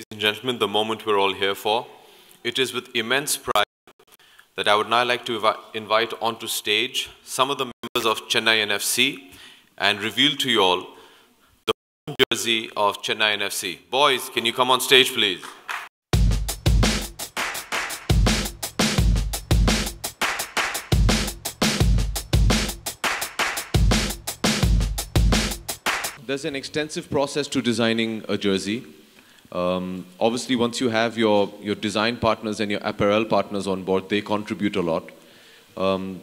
ladies and gentlemen, the moment we're all here for. It is with immense pride that I would now like to invite onto stage some of the members of Chennai NFC and reveal to you all the home jersey of Chennai NFC. Boys, can you come on stage, please? There's an extensive process to designing a jersey. Um, obviously, once you have your, your design partners and your apparel partners on board, they contribute a lot. Um,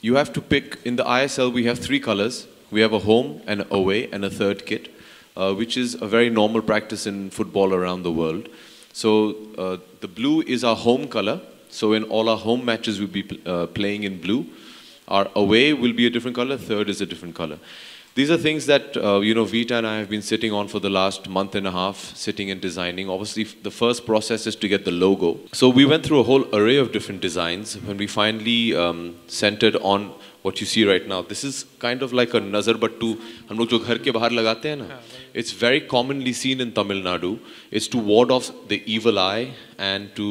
you have to pick, in the ISL, we have three colors. We have a home and away and a third kit, uh, which is a very normal practice in football around the world. So uh, the blue is our home color. So in all our home matches, we'll be pl uh, playing in blue. Our away will be a different color. Third is a different color. These are things that, uh, you know, Vita and I have been sitting on for the last month and a half, sitting and designing. Obviously, the first process is to get the logo. So we went through a whole array of different designs. When we finally um, centered on what you see right now, this is kind of like a nazar battu. हम लोग जो घर के बाहर लगाते हैं ना, it's very commonly seen in Tamil Nadu. It's to ward off the evil eye and to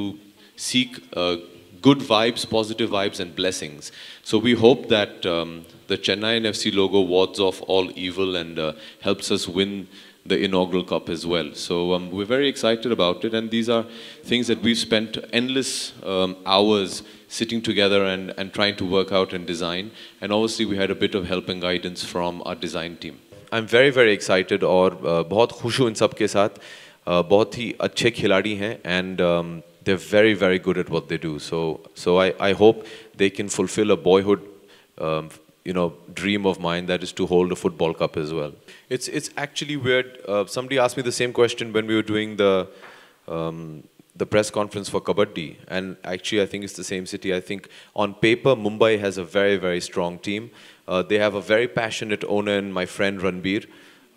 seek uh, good vibes, positive vibes, and blessings. So we hope that um, the Chennai FC logo wards off all evil and uh, helps us win the inaugural cup as well. So um, we're very excited about it, and these are things that we've spent endless um, hours sitting together and, and trying to work out and design. And obviously, we had a bit of help and guidance from our design team. I'm very, very excited Or uh, बहुत खुश हूँ इन सब के साथ uh, बहुत ही अच्छे खिलाड़ी हैं and um, they're very, very good at what they do. So, so I, I hope they can fulfill a boyhood, um, you know, dream of mine that is to hold a football cup as well. It's, it's actually weird. Uh, somebody asked me the same question when we were doing the, um, the press conference for Kabaddi. And actually, I think it's the same city. I think on paper, Mumbai has a very, very strong team. Uh, they have a very passionate owner and my friend Ranbir.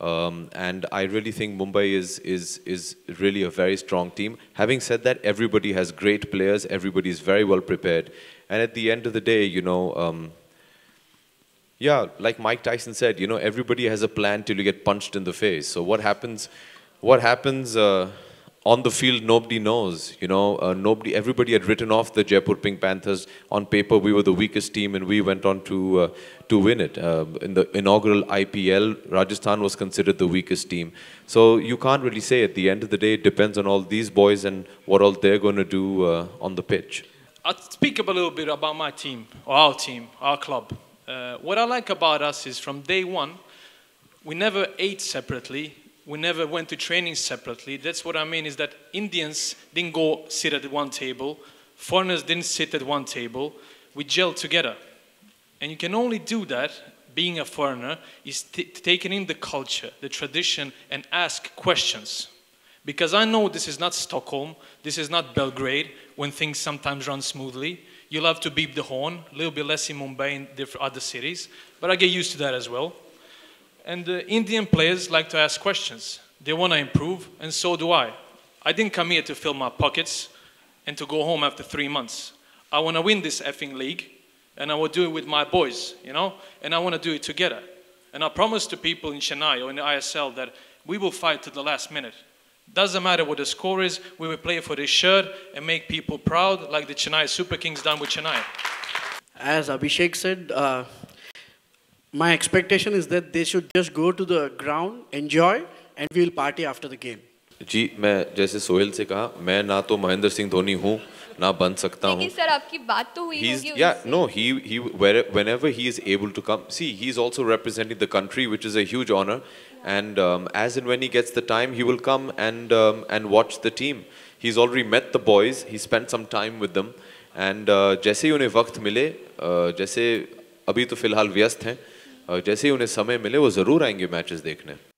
Um, and I really think Mumbai is, is, is really a very strong team. Having said that, everybody has great players, everybody is very well prepared. And at the end of the day, you know, um, yeah, like Mike Tyson said, you know, everybody has a plan till you get punched in the face. So what happens, what happens, uh, on the field, nobody knows. You know, uh, nobody, everybody had written off the Jaipur Pink Panthers. On paper, we were the weakest team, and we went on to uh, to win it. Uh, in the inaugural IPL, Rajasthan was considered the weakest team. So you can't really say. At the end of the day, it depends on all these boys and what all they're going to do uh, on the pitch. I'll speak a little bit about my team, or our team, our club. Uh, what I like about us is from day one, we never ate separately we never went to training separately. That's what I mean is that Indians didn't go sit at one table, foreigners didn't sit at one table. We gelled together. And you can only do that being a foreigner is taking in the culture, the tradition, and ask questions. Because I know this is not Stockholm, this is not Belgrade, when things sometimes run smoothly. you love have to beep the horn, a little bit less in Mumbai and different other cities, but I get used to that as well. And the Indian players like to ask questions. They want to improve, and so do I. I didn't come here to fill my pockets and to go home after three months. I want to win this effing league, and I will do it with my boys, you know? And I want to do it together. And I promise to people in Chennai or in the ISL that we will fight to the last minute. Doesn't matter what the score is, we will play for this shirt and make people proud like the Chennai Super Kings done with Chennai. As Abhishek said, uh, my expectation is that they should just go to the ground, enjoy, and we'll party after the game. जी मैं जैसे सोहेल से कहा मैं ना तो महेंद्र सिंह धोनी हूँ ना बन सकता हूँ सर आपकी बात तो हुई होगी या no he he whenever he is able to come see he is also representing the country which is a huge honor and um, as and when he gets the time he will come and um, and watch the team he's already met the boys he spent some time with them and uh, जैसे ही उन्हें वक्त मिले uh, जैसे अभी तो फिलहाल व्यस्त हैं और जैसे ही उन्हें समय मिले वो ज़रूर आएंगे मैचेस देखने